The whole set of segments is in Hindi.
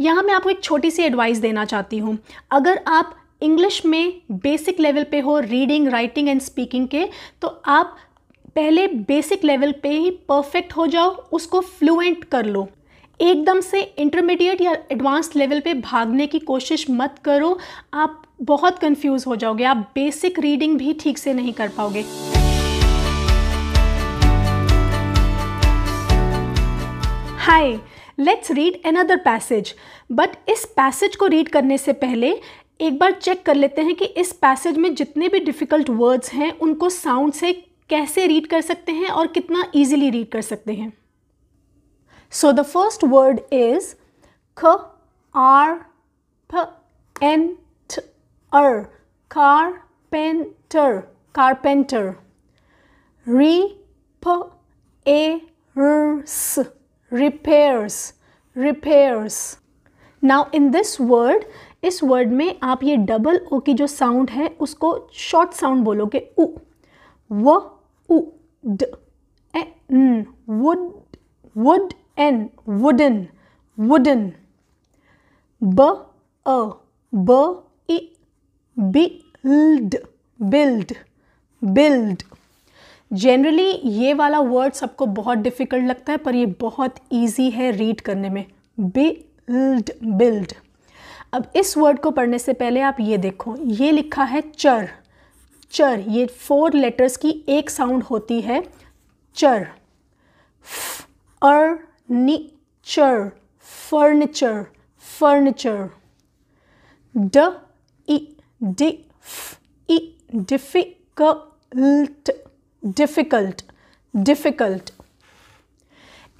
यहाँ मैं आपको एक छोटी सी एडवाइस देना चाहती हूँ अगर आप इंग्लिश में बेसिक लेवल पे हो रीडिंग राइटिंग एंड स्पीकिंग के तो आप पहले बेसिक लेवल पे ही परफेक्ट हो जाओ उसको फ्लुएंट कर लो एकदम से इंटरमीडिएट या एडवांस लेवल पे भागने की कोशिश मत करो आप बहुत कंफ्यूज हो जाओगे आप बेसिक रीडिंग भी ठीक से नहीं कर पाओगे hi let's read another passage but इस पैसेज को रीड करने से पहले एक बार चेक कर लेते हैं कि इस पैसेज में जितने भी डिफ़िकल्ट वर्ड्स हैं उनको साउंड से कैसे रीड कर सकते हैं और कितना ईजिली रीड कर सकते हैं so the first word is ख आर फ एन ट अर कारपेंटर कारपेंटर री फ ए repairs repairs now in this word इस वर्ड में आप ये डबल ओ की जो साउंड है उसको शॉर्ट साउंड बोलोगे उ व उ ड न वुड वुड एन वुडन वुडन ब अ ब इ बिल्ड बिल्ड बिल्ड जनरली ये वाला वर्ड सबको बहुत डिफ़िकल्ट लगता है पर ये बहुत ईजी है रीड करने में बिल्ड बिल्ड अब इस वर्ड को पढ़ने से पहले आप ये देखो ये लिखा है चर चर ये फोर लेटर्स की एक साउंड होती है चर फ अर नि चर फर्नीचर फर्नीचर डि इ डिफिकल्ट डिफ़िकल्ट डिफ़िकल्ट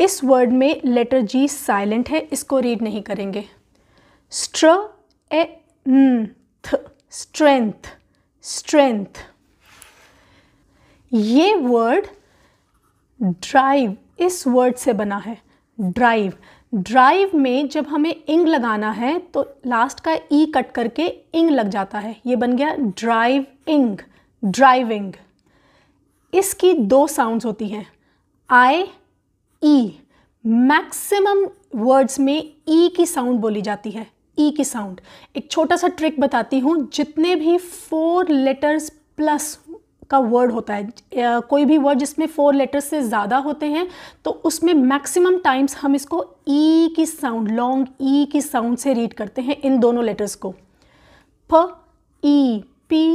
इस वर्ड में लेटर जी साइलेंट है इसको रीड नहीं करेंगे स्ट्र ए थ स्ट्रेंथ स्ट्रेंथ ये वर्ड ड्राइव इस वर्ड से बना है ड्राइव ड्राइव में जब हमें इंग लगाना है तो लास्ट का ई e कट करके इंग लग जाता है ये बन गया ड्राइव इंग ड्राइविंग इसकी दो साउंड्स होती हैं आई ई मैक्सिमम वर्ड्स में ई e की साउंड बोली जाती है ई e की साउंड एक छोटा सा ट्रिक बताती हूँ जितने भी फोर लेटर्स प्लस का वर्ड होता है कोई भी वर्ड जिसमें फोर लेटर्स से ज़्यादा होते हैं तो उसमें मैक्सिमम टाइम्स हम इसको ई e की साउंड लॉन्ग ई की साउंड से रीड करते हैं इन दोनों लेटर्स को प ई पी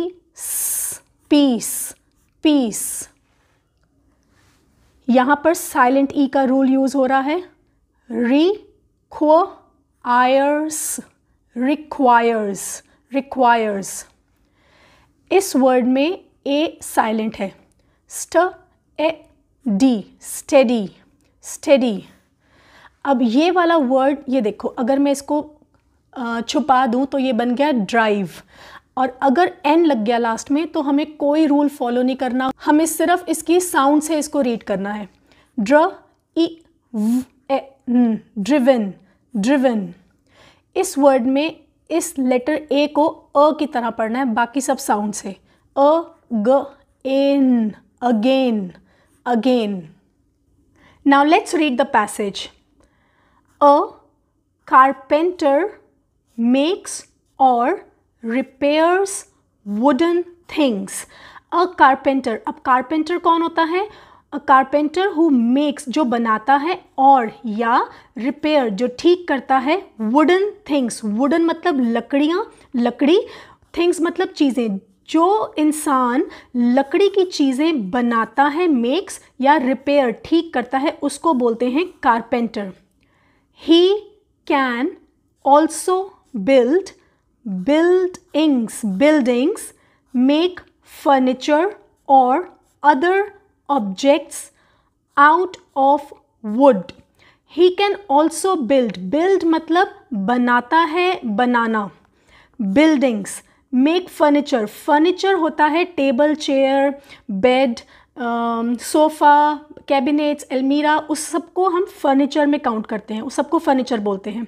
पीस पीस यहां पर साइलेंट ई e का रूल यूज़ हो रहा है री आयर्स रिक्वायर्स रिक्वायर्स इस वर्ड में ए साइलेंट है स्ट ए डी स्टेडी स्टेडी अब ये वाला वर्ड ये देखो अगर मैं इसको छुपा दूं तो ये बन गया ड्राइव और अगर एन लग गया लास्ट में तो हमें कोई रूल फॉलो नहीं करना हमें सिर्फ इसकी साउंड से इसको रीड करना है ड्र ई ड्रिवन ड्रिवन इस वर्ड में इस लेटर ए को अ की तरह पढ़ना है बाकी सब साउंड से अ ग एन again again now let's read the passage a carpenter makes और repairs wooden things a carpenter अब कारपेंटर कौन होता है अ कारपेंटर हु मेक्स जो बनाता है और या रिपेयर जो ठीक करता है वुडन थिंग्स वुडन मतलब लकड़ियाँ लकड़ी थिंग्स मतलब चीज़ें जो इंसान लकड़ी की चीज़ें बनाता है मेक्स या रिपेयर ठीक करता है उसको बोलते हैं carpenter he can also build build इंग्स बिल्डिंग्स मेक फर्नीचर और other objects out of wood he can also build build मतलब बनाता है बनाना बिल्डिंग्स मेक फर्नीचर फर्नीचर होता है table chair bed sofa cabinets अलमीरा उस सबको हम फर्नीचर में काउंट करते हैं उस सबको फर्नीचर बोलते हैं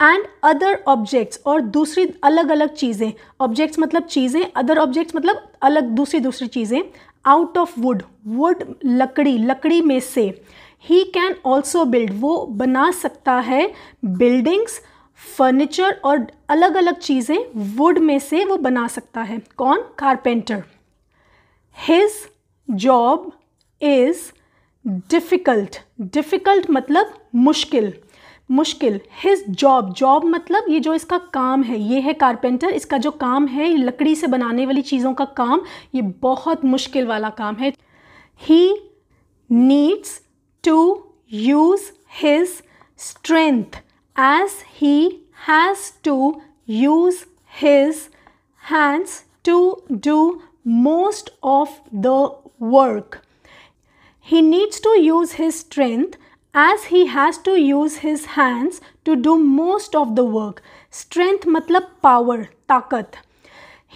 एंड अदर ऑब्जेक्ट्स और दूसरी अलग अलग चीज़ें ऑब्जेक्ट्स मतलब चीज़ें अदर ऑब्जेक्ट्स मतलब अलग दूसरी दूसरी चीज़ें आउट ऑफ वुड वुड लकड़ी लकड़ी में से ही कैन ऑल्सो बिल्ड वो बना सकता है बिल्डिंग्स फर्नीचर और अलग अलग चीज़ें वुड में से वो बना सकता है कौन carpenter his job is difficult difficult मतलब मुश्किल मुश्किल हिज जॉब जॉब मतलब ये जो इसका काम है ये है कारपेंटर इसका जो काम है लकड़ी से बनाने वाली चीज़ों का काम ये बहुत मुश्किल वाला काम है he needs to use his strength as he has to use his hands to do most of the work he needs to use his strength as he has to use his hands to do most of the work. Strength matlab power, takat.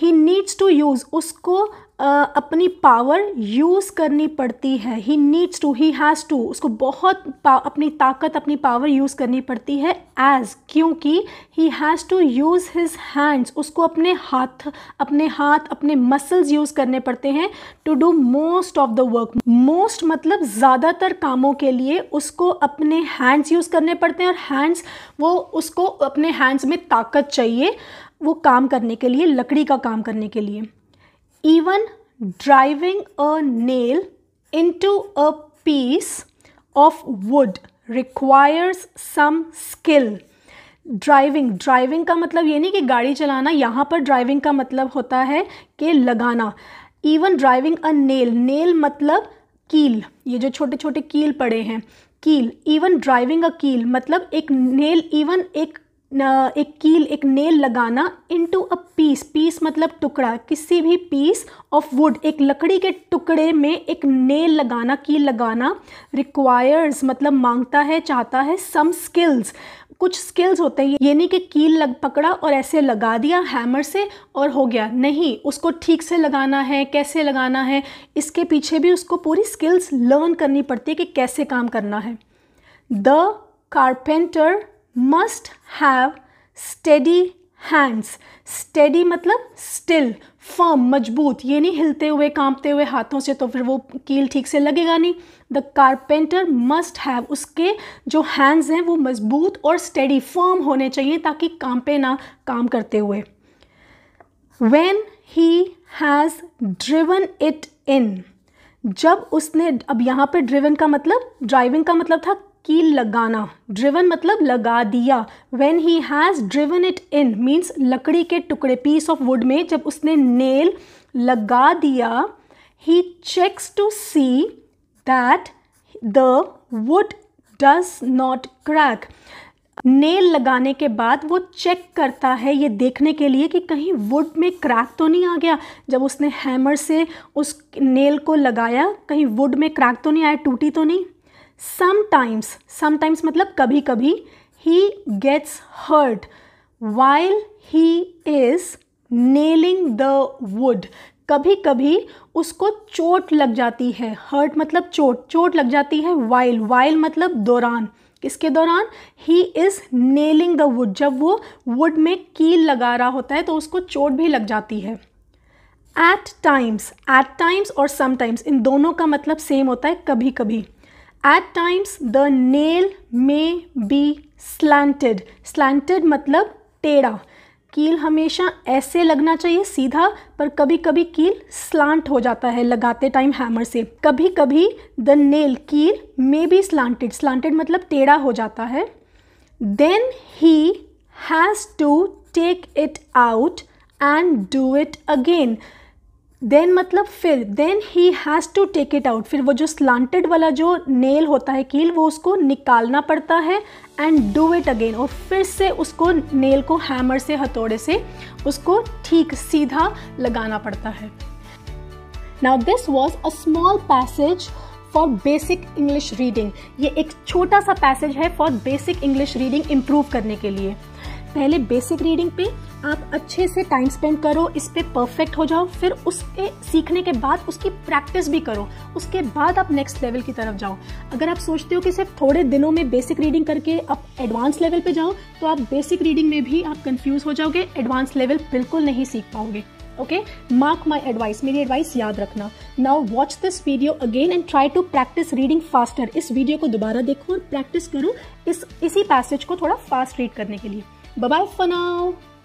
He needs to use उसको Uh, अपनी पावर यूज़ करनी पड़ती है he needs to he has to उसको बहुत अपनी ताकत अपनी पावर यूज़ करनी पड़ती है एज क्योंकि he has to use his hands उसको अपने हाथ अपने हाथ अपने मसल्स यूज़ करने पड़ते हैं to do most of the work most मतलब ज़्यादातर कामों के लिए उसको अपने हैंड्स यूज़ करने पड़ते हैं और हैंड्स वो उसको अपने हैंड्स में ताकत चाहिए वो काम करने के लिए लकड़ी का काम करने के लिए even driving a nail to a piece of wood requires some skill driving driving का मतलब ये नहीं कि गाड़ी चलाना यहाँ पर ड्राइविंग का मतलब होता है कि लगाना even driving a nail nail मतलब कील ये जो छोटे छोटे कील पड़े हैं कील इवन ड्राइविंग अ कील मतलब एक नेल इवन एक एक कील एक नेल लगाना इनटू अ पीस पीस मतलब टुकड़ा किसी भी पीस ऑफ वुड एक लकड़ी के टुकड़े में एक नेल लगाना कील लगाना रिक्वायर्स मतलब मांगता है चाहता है सम स्किल्स कुछ स्किल्स होते हैं ये नहीं कि कील लग पकड़ा और ऐसे लगा दिया हैमर से और हो गया नहीं उसको ठीक से लगाना है कैसे लगाना है इसके पीछे भी उसको पूरी स्किल्स लर्न करनी पड़ती है कि कैसे काम करना है the carpenter must have steady hands steady मतलब स्टिल फर्म मजबूत ये नहीं हिलते हुए कांपते हुए हाथों से तो फिर वो कील ठीक से लगेगा नहीं द कारपेंटर मस्ट हैव उसके जो हैंड्स हैं वो मजबूत और स्टेडी फर्म होने चाहिए ताकि कांपे ना काम करते हुए when he has driven it in जब उसने अब यहाँ पर ड्रिवन का मतलब ड्राइविंग का मतलब था कि लगाना ड्रिवन मतलब लगा दिया when he has driven it in means लकड़ी के टुकड़े पीस ऑफ वुड में जब उसने नेल लगा दिया he checks to see that the wood does not crack nail लगाने के बाद वो चेक करता है ये देखने के लिए कि कहीं वुड में क्रैक तो नहीं आ गया जब उसने हैमर से उस नेल को लगाया कहीं वुड में क्रैक तो नहीं आया टूटी तो नहीं समटाइम्स समटाइम्स मतलब कभी कभी he gets hurt while he is nailing the wood कभी कभी उसको चोट लग जाती है हर्ट मतलब चोट चोट लग जाती है वाइल वाइल मतलब दौरान किसके दौरान he is nailing the wood जब वो वुड में कील लगा रहा होता है तो उसको चोट भी लग जाती है एट टाइम्स एट टाइम्स और समटाइम्स इन दोनों का मतलब सेम होता है कभी कभी at times the nail may be slanted slanted मतलब टेढ़ा कील हमेशा ऐसे लगना चाहिए सीधा पर कभी कभी कील स्लांट हो जाता है लगाते टाइम हैमर से कभी कभी द नेल कील में बी स्लांटेड स्लांटेड मतलब टेढ़ा हो जाता है then he has to take it out and do it again then मतलब फिर then he has to take it out फिर वो जो स्लांटेड वाला जो नेल होता है कील वो उसको निकालना पड़ता है एंड डू इट अगेन और फिर से उसको नेल को हैमर से हथौड़े से उसको ठीक सीधा लगाना पड़ता है now this was a small passage for basic English reading ये एक छोटा सा पैसेज है for basic English reading improve करने के लिए पहले बेसिक रीडिंग पे आप अच्छे से टाइम स्पेंड करो इस पर परफेक्ट हो जाओ फिर उसके सीखने के बाद उसकी प्रैक्टिस भी करो उसके बाद आप नेक्स्ट लेवल की तरफ जाओ अगर आप सोचते हो कि सिर्फ थोड़े दिनों में बेसिक रीडिंग करके आप एडवांस लेवल पे जाओ तो आप बेसिक रीडिंग में भी आप कंफ्यूज हो जाओगे एडवांस लेवल बिल्कुल नहीं सीख पाओगे ओके मार्क माई एडवाइस मेरी एडवाइस याद रखना now watch this video again and try to practice reading faster इस वीडियो को दोबारा देखो और प्रैक्टिस करो इस इसी पैसेज को थोड़ा फास्ट रीड करने के लिए Bye bye for now.